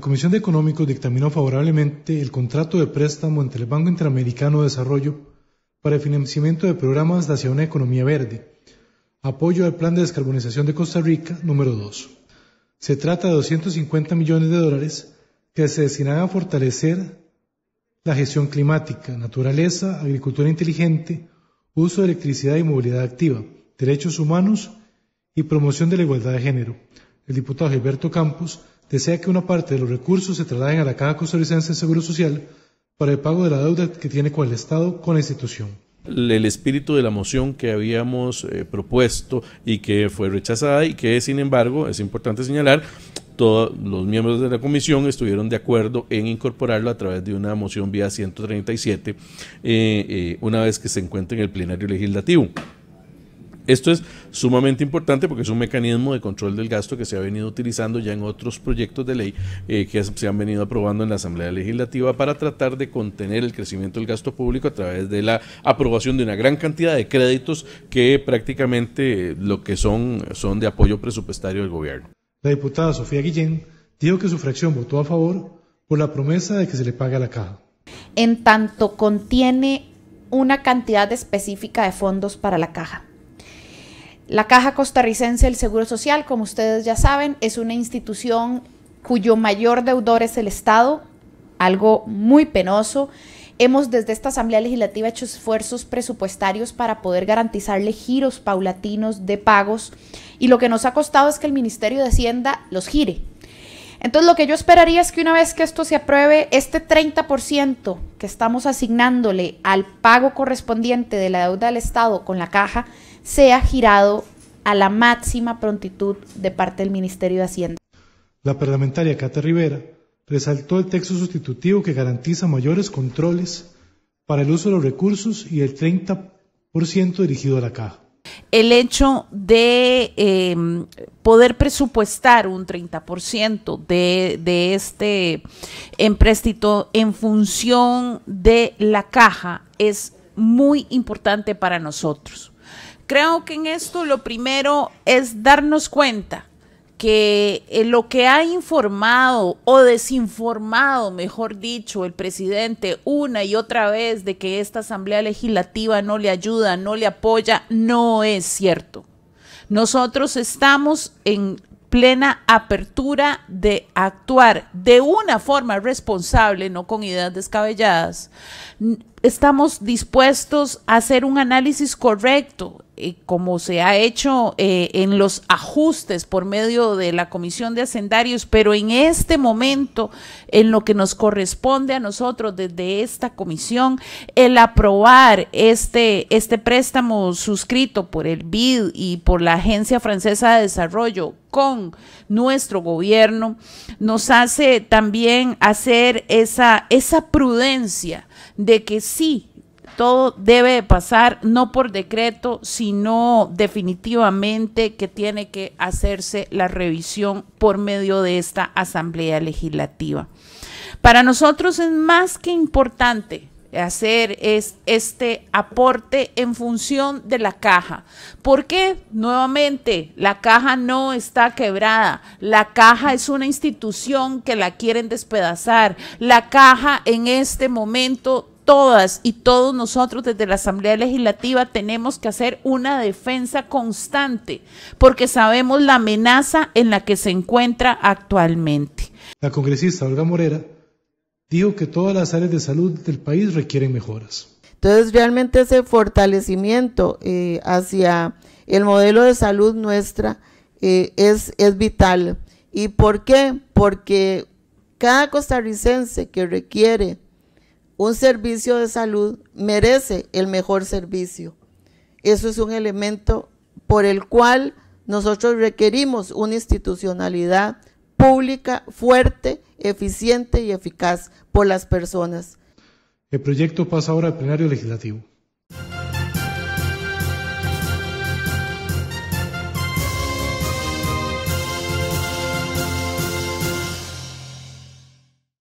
La Comisión de Económicos dictaminó favorablemente el contrato de préstamo entre el Banco Interamericano de Desarrollo para el financiamiento de programas hacia una economía verde, apoyo al Plan de Descarbonización de Costa Rica número 2. Se trata de 250 millones de dólares que se destinarán a fortalecer la gestión climática, naturaleza, agricultura inteligente, uso de electricidad y movilidad activa, derechos humanos y promoción de la igualdad de género. El diputado Gilberto Campos desea que una parte de los recursos se trasladen a la Caja Costarricense de Seguro Social para el pago de la deuda que tiene con el Estado, con la institución. El espíritu de la moción que habíamos eh, propuesto y que fue rechazada y que, sin embargo, es importante señalar, todos los miembros de la comisión estuvieron de acuerdo en incorporarlo a través de una moción vía 137 eh, eh, una vez que se encuentre en el plenario legislativo. Esto es sumamente importante porque es un mecanismo de control del gasto que se ha venido utilizando ya en otros proyectos de ley eh, que se han venido aprobando en la Asamblea Legislativa para tratar de contener el crecimiento del gasto público a través de la aprobación de una gran cantidad de créditos que prácticamente lo que son son de apoyo presupuestario del gobierno. La diputada Sofía Guillén dijo que su fracción votó a favor por la promesa de que se le paga la caja. En tanto contiene una cantidad específica de fondos para la caja la Caja Costarricense del Seguro Social, como ustedes ya saben, es una institución cuyo mayor deudor es el Estado, algo muy penoso. Hemos desde esta Asamblea Legislativa hecho esfuerzos presupuestarios para poder garantizarle giros paulatinos de pagos y lo que nos ha costado es que el Ministerio de Hacienda los gire. Entonces lo que yo esperaría es que una vez que esto se apruebe, este 30% que estamos asignándole al pago correspondiente de la deuda del Estado con la caja, sea girado a la máxima prontitud de parte del Ministerio de Hacienda. La parlamentaria Cata Rivera resaltó el texto sustitutivo que garantiza mayores controles para el uso de los recursos y el 30% dirigido a la caja. El hecho de em, poder presupuestar un 30% de este empréstito en función de la caja es muy importante para nosotros. Creo que en esto lo primero es darnos cuenta que eh, lo que ha informado o desinformado, mejor dicho, el presidente una y otra vez de que esta Asamblea Legislativa no le ayuda, no le apoya, no es cierto. Nosotros estamos en plena apertura de actuar de una forma responsable, no con ideas descabelladas, estamos dispuestos a hacer un análisis correcto, eh, como se ha hecho eh, en los ajustes por medio de la Comisión de Hacendarios, pero en este momento, en lo que nos corresponde a nosotros desde esta comisión, el aprobar este, este préstamo suscrito por el BID y por la Agencia Francesa de Desarrollo con nuestro gobierno, nos hace también hacer esa, esa prudencia de que sí, todo debe pasar no por decreto, sino definitivamente que tiene que hacerse la revisión por medio de esta Asamblea Legislativa. Para nosotros es más que importante hacer es este aporte en función de la caja. ¿Por qué? Nuevamente, la caja no está quebrada. La caja es una institución que la quieren despedazar. La caja en este momento todas y todos nosotros desde la Asamblea Legislativa tenemos que hacer una defensa constante porque sabemos la amenaza en la que se encuentra actualmente. La congresista Olga Morera dijo que todas las áreas de salud del país requieren mejoras. Entonces, realmente ese fortalecimiento eh, hacia el modelo de salud nuestra eh, es vital. ¿Y por qué? Porque cada costarricense que requiere un servicio de salud merece el mejor servicio. Eso es un elemento por el cual nosotros requerimos una institucionalidad pública fuerte, eficiente y eficaz por las personas. El proyecto pasa ahora al plenario legislativo.